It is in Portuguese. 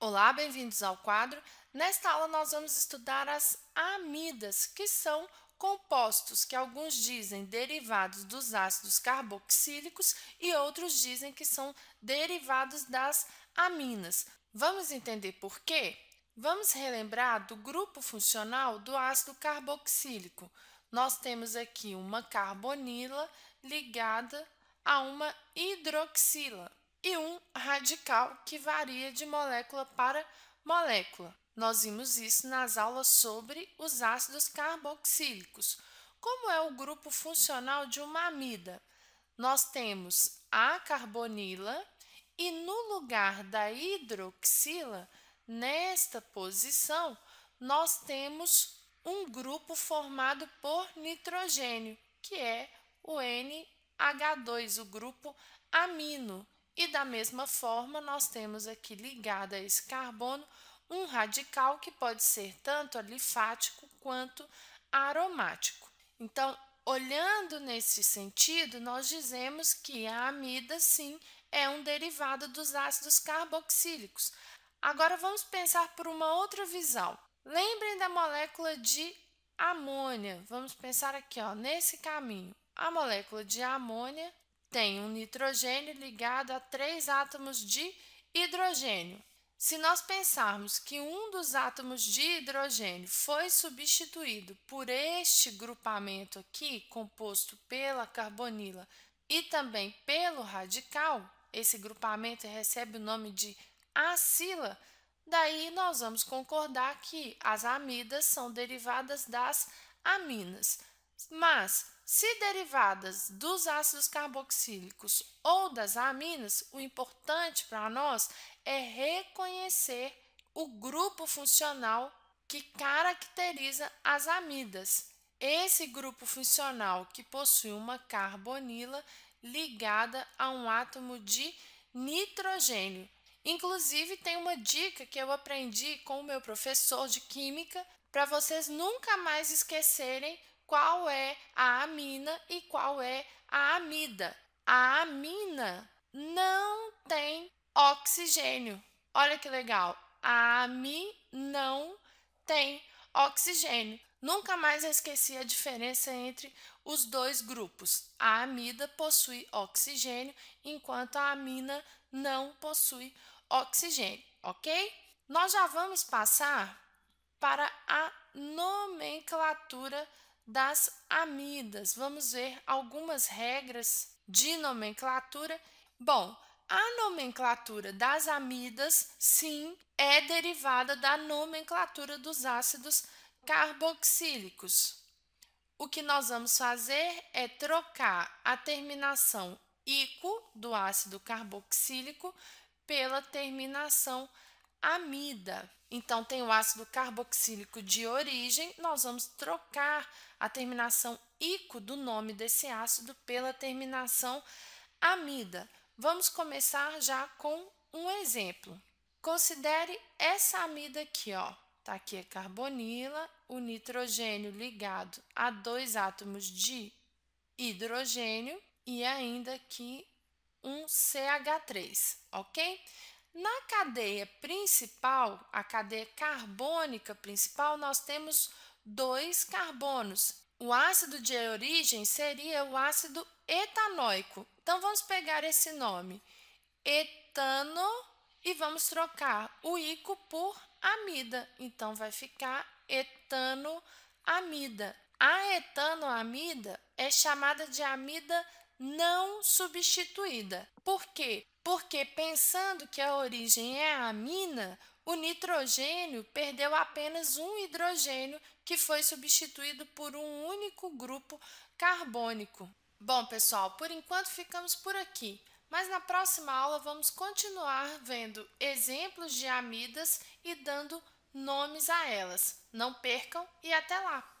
Olá, bem-vindos ao quadro. Nesta aula, nós vamos estudar as amidas, que são compostos que alguns dizem derivados dos ácidos carboxílicos e outros dizem que são derivados das aminas. Vamos entender por quê? Vamos relembrar do grupo funcional do ácido carboxílico. Nós temos aqui uma carbonila ligada a uma hidroxila e um radical que varia de molécula para molécula. Nós vimos isso nas aulas sobre os ácidos carboxílicos. Como é o grupo funcional de uma amida? Nós temos a carbonila e no lugar da hidroxila, nesta posição, nós temos um grupo formado por nitrogênio, que é o NH2, o grupo amino. E da mesma forma, nós temos aqui ligado a esse carbono um radical que pode ser tanto alifático quanto aromático. Então, olhando nesse sentido, nós dizemos que a amida, sim, é um derivado dos ácidos carboxílicos. Agora, vamos pensar por uma outra visão. Lembrem da molécula de amônia. Vamos pensar aqui ó, nesse caminho. A molécula de amônia tem um nitrogênio ligado a três átomos de hidrogênio. Se nós pensarmos que um dos átomos de hidrogênio foi substituído por este grupamento aqui, composto pela carbonila e também pelo radical, esse grupamento recebe o nome de acila, daí nós vamos concordar que as amidas são derivadas das aminas. Mas, se derivadas dos ácidos carboxílicos ou das aminas, o importante para nós é reconhecer o grupo funcional que caracteriza as amidas. Esse grupo funcional que possui uma carbonila ligada a um átomo de nitrogênio. Inclusive, tem uma dica que eu aprendi com o meu professor de química para vocês nunca mais esquecerem qual é a amina e qual é a amida. A amina não tem oxigênio. Olha que legal. A ami não tem oxigênio. Nunca mais esqueci a diferença entre os dois grupos. A amida possui oxigênio, enquanto a amina não possui oxigênio, ok? Nós já vamos passar para a nomenclatura das amidas. Vamos ver algumas regras de nomenclatura. Bom, a nomenclatura das amidas, sim, é derivada da nomenclatura dos ácidos carboxílicos. O que nós vamos fazer é trocar a terminação ico do ácido carboxílico pela terminação amida. Então, tem o ácido carboxílico de origem, nós vamos trocar a terminação ico do nome desse ácido pela terminação amida. Vamos começar já com um exemplo. Considere essa amida aqui, ó. Tá aqui a é carbonila, o nitrogênio ligado a dois átomos de hidrogênio e ainda aqui um CH3, ok? Na cadeia principal, a cadeia carbônica principal, nós temos dois carbonos. O ácido de origem seria o ácido etanoico. Então, vamos pegar esse nome, etano, e vamos trocar o ico por amida. Então, vai ficar etanoamida. A etanoamida é chamada de amida não substituída. Por quê? porque pensando que a origem é a amina, o nitrogênio perdeu apenas um hidrogênio que foi substituído por um único grupo carbônico. Bom, pessoal, por enquanto ficamos por aqui, mas na próxima aula vamos continuar vendo exemplos de amidas e dando nomes a elas. Não percam e até lá!